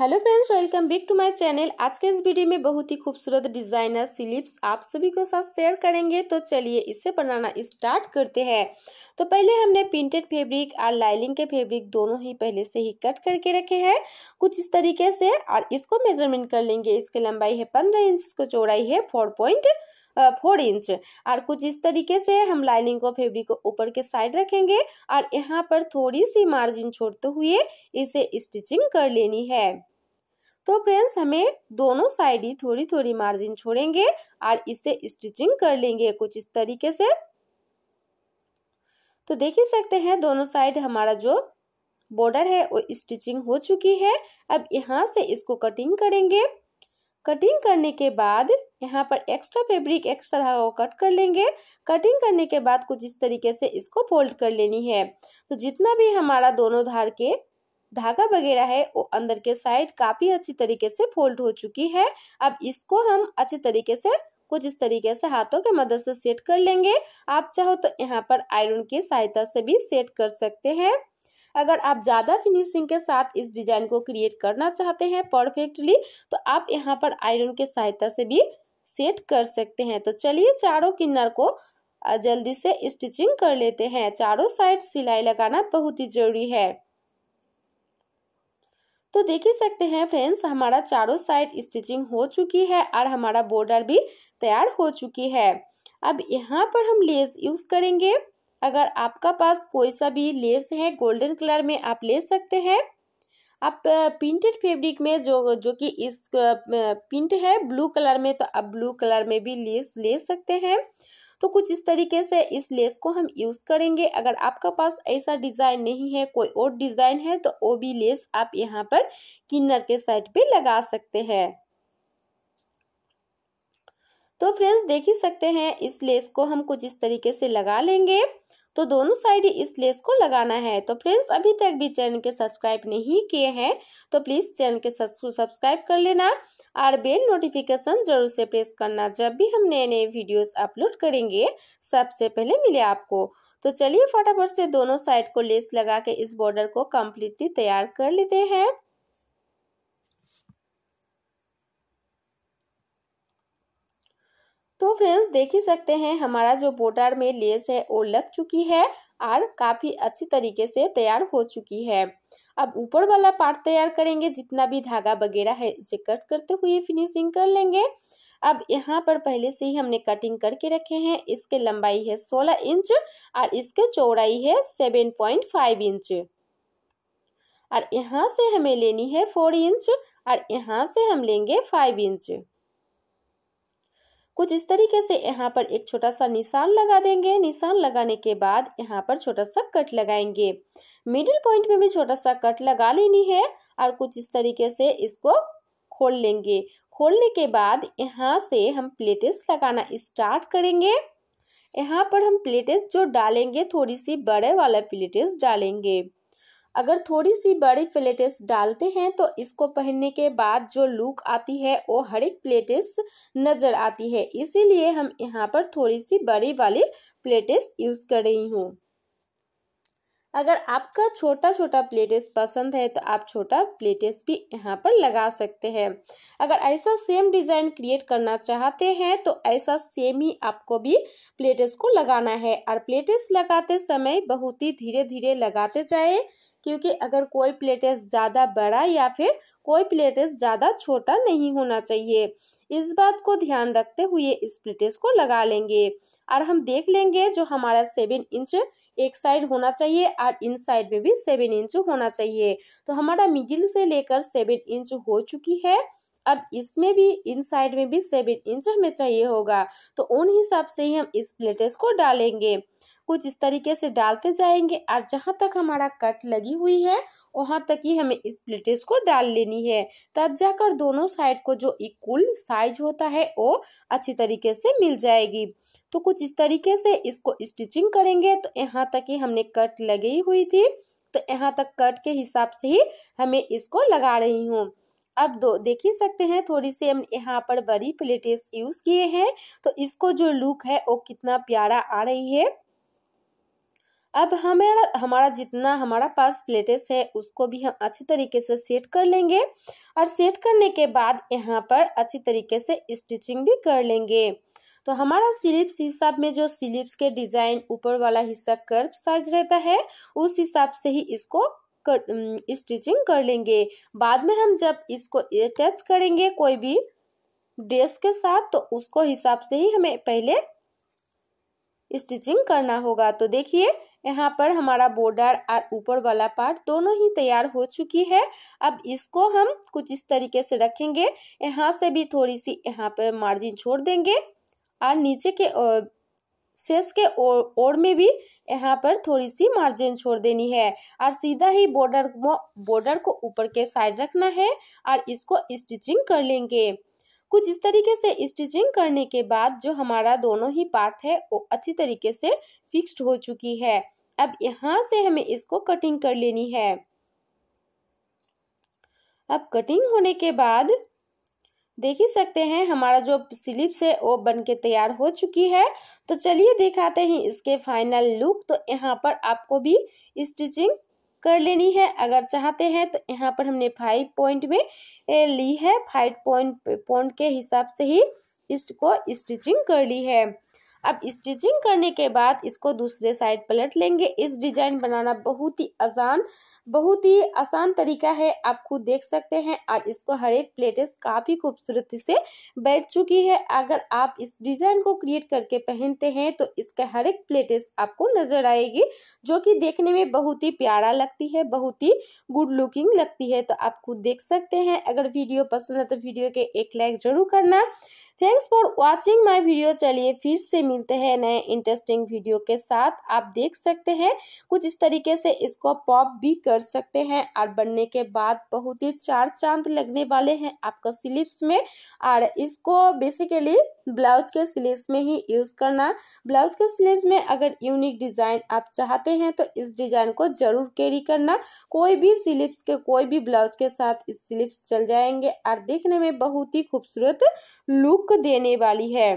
hello friends welcome back to my channel आज के इस वीडियो में बहुत ही खूबसूरत डिजाइनर स्लीव्स आप सभी को साथ शेयर करेंगे तो चलिए इसे बनाना स्टार्ट करते हैं तो पहले हमने प्रिंटेड फैब्रिक और लाइलिंग के फैब्रिक दोनों ही पहले से ही कट करके रखे हैं कुछ इस तरीके से और इसको मेजरमेंट कर लेंगे इसकी लंबाई है पंद्रह इंच इसको चौड़ाई है फोर पॉइंट फोर इंच और कुछ इस तरीके से हम लाइनिंग को फेब्रिक को ऊपर के साइड रखेंगे और यहाँ पर थोड़ी सी मार्जिन छोड़ते हुए इसे स्टिचिंग कर लेनी है तो फ्रेंड्स हमें दोनों साइड ही थोड़ी थोड़ी मार्जिन छोड़ेंगे और इसे स्टिचिंग कर लेंगे कुछ इस तरीके से तो देख ही सकते हैं दोनों साइड हमारा जो बॉर्डर है वो स्टिचिंग हो चुकी है अब यहाँ से इसको कटिंग करेंगे कटिंग करने के बाद यहाँ पर एक्स्ट्रा फैब्रिक एक्स्ट्रा धागा को कट कर लेंगे कटिंग करने के बाद कुछ इस तरीके से इसको फोल्ड कर लेनी है तो जितना भी हमारा दोनों धार के धागा वगैरह है वो अंदर के साइड काफ़ी अच्छी तरीके से फोल्ड हो चुकी है अब इसको हम अच्छे तरीके से कुछ इस तरीके से हाथों के मदद से सेट कर लेंगे आप चाहो तो यहाँ पर आयरन की सहायता से भी सेट कर सकते हैं अगर आप ज़्यादा फिनिशिंग के साथ इस डिजाइन को क्रिएट करना चाहते हैं परफेक्टली तो आप यहाँ पर आयरन की सहायता से भी सेट कर सकते हैं तो चलिए चारों किन्नर को जल्दी से स्टिचिंग कर लेते हैं चारों साइड सिलाई लगाना बहुत ही जरूरी है तो देख ही सकते हैं फ्रेंड्स हमारा चारों साइड स्टिचिंग हो चुकी है और हमारा बॉर्डर भी तैयार हो चुकी है अब यहाँ पर हम लेस यूज करेंगे अगर आपका पास कोई सा भी लेस है गोल्डन कलर में आप ले सकते हैं आप प्रिंटेड फैब्रिक में जो जो कि इस प्रिंट है ब्लू कलर में तो आप ब्लू कलर में भी लेस ले सकते हैं तो कुछ इस तरीके से इस लेस को हम यूज़ करेंगे अगर आपका पास ऐसा डिज़ाइन नहीं है कोई और डिज़ाइन है तो वो भी लेस आप यहाँ पर किन्नर के साइड पे लगा सकते हैं तो फ्रेंड्स देख ही सकते हैं इस लेस को हम कुछ इस तरीके से लगा लेंगे तो दोनों साइड इस लेस को लगाना है तो फ्रेंड्स अभी तक भी चैनल के सब्सक्राइब नहीं किए हैं तो प्लीज़ चैनल के सब्सक्राइब कर लेना और बेल नोटिफिकेशन जरूर से प्रेस करना जब भी हम नए नए वीडियोस अपलोड करेंगे सबसे पहले मिले आपको तो चलिए फटाफट से दोनों साइड को लेस लगा के इस बॉर्डर को कम्प्लीटली तैयार कर लेते हैं फ्रेंड्स देख ही सकते हैं हमारा जो बोटार में लेस है वो लग चुकी है और काफ़ी अच्छी तरीके से तैयार हो चुकी है अब ऊपर वाला पार्ट तैयार करेंगे जितना भी धागा वगैरह है उसे कट करते हुए फिनिशिंग कर लेंगे अब यहाँ पर पहले से ही हमने कटिंग करके रखे हैं इसके लंबाई है 16 इंच और इसके चौड़ाई है 7.5 इंच और यहाँ से हमें लेनी है 4 इंच और यहाँ से हम लेंगे 5 इंच कुछ इस तरीके से यहाँ पर एक छोटा सा निशान लगा देंगे निशान लगाने के बाद यहाँ पर छोटा सा कट लगाएंगे मिडिल पॉइंट में भी छोटा सा कट लगा लेनी है और कुछ इस तरीके से इसको खोल लेंगे खोलने के बाद यहाँ से हम प्लेटेस लगाना स्टार्ट करेंगे यहाँ पर हम प्लेटेस जो डालेंगे थोड़ी सी बड़े वाला प्लेटेस डालेंगे अगर थोड़ी सी बड़ी प्लेटेस डालते हैं तो इसको पहनने के बाद जो लुक आती है वो हर एक प्लेटेस नज़र आती है इसीलिए हम यहाँ पर थोड़ी सी बड़ी वाली प्लेटेस यूज़ कर रही हूँ अगर आपका छोटा छोटा प्लेटेस पसंद है तो आप छोटा प्लेटेस भी यहाँ पर लगा सकते हैं अगर ऐसा सेम डिज़ाइन क्रिएट करना चाहते हैं तो ऐसा सेम ही आपको भी प्लेटेस को लगाना है और प्लेटेस लगाते समय बहुत ही धीरे धीरे लगाते जाए क्योंकि अगर कोई प्लेटेस ज़्यादा बड़ा या फिर कोई प्लेटेस ज़्यादा छोटा नहीं होना चाहिए इस बात को ध्यान रखते हुए इस प्लेटेस को लगा लेंगे और हम देख लेंगे जो हमारा सेवन इंच एक साइड होना चाहिए और इन साइड में भी सेवन इंच होना चाहिए तो हमारा मिडिल से लेकर सेवन इंच हो चुकी है अब इसमें भी इन साइड में भी सेवन इंच हमें चाहिए होगा तो उन हिसाब से ही हम इस प्लेटेस को डालेंगे कुछ इस तरीके से डालते जाएंगे और जहाँ तक हमारा कट लगी हुई है वहाँ तक ही हमें इस प्लेटेस को डाल लेनी है तब जाकर दोनों साइड को जो इक्वल साइज होता है वो अच्छी तरीके से मिल जाएगी तो कुछ इस तरीके से इसको स्टिचिंग करेंगे तो यहाँ तक ही हमने कट लगी हुई थी तो यहाँ तक कट के हिसाब से ही हमें इसको लगा रही हूँ अब दो देख ही सकते हैं थोड़ी सी हम यहाँ पर बड़ी प्लेटेस यूज़ किए हैं तो इसको जो लुक है वो कितना प्यारा आ रही है अब हमें हमारा जितना हमारा पास प्लेटेस है उसको भी हम अच्छे तरीके से सेट कर लेंगे और सेट करने के बाद यहाँ पर अच्छी तरीके से स्टिचिंग भी कर लेंगे तो हमारा स्लिप्स हिसाब में जो सिलिप्स के डिज़ाइन ऊपर वाला हिस्सा कर्व साइज रहता है उस हिसाब से ही इसको कर स्टिचिंग कर लेंगे बाद में हम जब इसको अटैच करेंगे कोई भी ड्रेस के साथ तो उसको हिसाब से ही हमें पहले स्टिचिंग करना होगा तो देखिए यहाँ पर हमारा बॉर्डर और ऊपर वाला पार्ट दोनों ही तैयार हो चुकी है अब इसको हम कुछ इस तरीके से रखेंगे यहाँ से भी थोड़ी सी यहाँ पर मार्जिन छोड़ देंगे और नीचे के शेष के ओर में भी यहाँ पर थोड़ी सी मार्जिन छोड़ देनी है और सीधा ही बॉर्डर बॉर्डर को ऊपर के साइड रखना है और इसको स्टिचिंग कर लेंगे कुछ इस तरीके से स्टिचिंग करने के बाद जो हमारा दोनों ही पार्ट है वो अच्छी तरीके से फिक्स्ड हो चुकी है अब यहाँ से हमें इसको कटिंग कर लेनी है अब कटिंग होने के बाद देख ही सकते हैं हमारा जो स्लीव्स है वो बन के तैयार हो चुकी है तो चलिए दिखाते हैं इसके फाइनल लुक तो यहाँ पर आपको भी स्टिचिंग कर लेनी है अगर चाहते हैं तो यहाँ पर हमने फाइव पॉइंट में ली है फाइव पॉइंट पॉइंट के हिसाब से ही इसको स्टिचिंग कर ली है अब स्टिचिंग करने के बाद इसको दूसरे साइड पलट लेंगे इस डिजाइन बनाना बहुत ही आसान बहुत ही आसान तरीका है आप खुद देख सकते हैं और इसको हर एक प्लेटेस काफ़ी खूबसूरती से बैठ चुकी है अगर आप इस डिज़ाइन को क्रिएट करके पहनते हैं तो इसका हर एक प्लेटेस आपको नज़र आएगी जो कि देखने में बहुत ही प्यारा लगती है बहुत ही गुड लुकिंग लगती है तो आप खुद देख सकते हैं अगर वीडियो पसंद है तो वीडियो के एक लाइक ज़रूर करना thanks for watching my video चलिए फिर से मिलते हैं नए इंटरेस्टिंग वीडियो के साथ आप देख सकते हैं कुछ इस तरीके से इसको पॉप भी कर कर सकते हैं और बनने के बाद बहुत ही चार चांद लगने वाले हैं आपका स्लीव्स में और इसको बेसिकली ब्लाउज के स्लीव्स में ही यूज़ करना ब्लाउज के स्लीव्स में अगर यूनिक डिज़ाइन आप चाहते हैं तो इस डिज़ाइन को ज़रूर कैरी करना कोई भी स्लीव्स के कोई भी ब्लाउज के साथ इस स्लीव्स चल जाएंगे और देखने में बहुत ही खूबसूरत लुक देने वाली है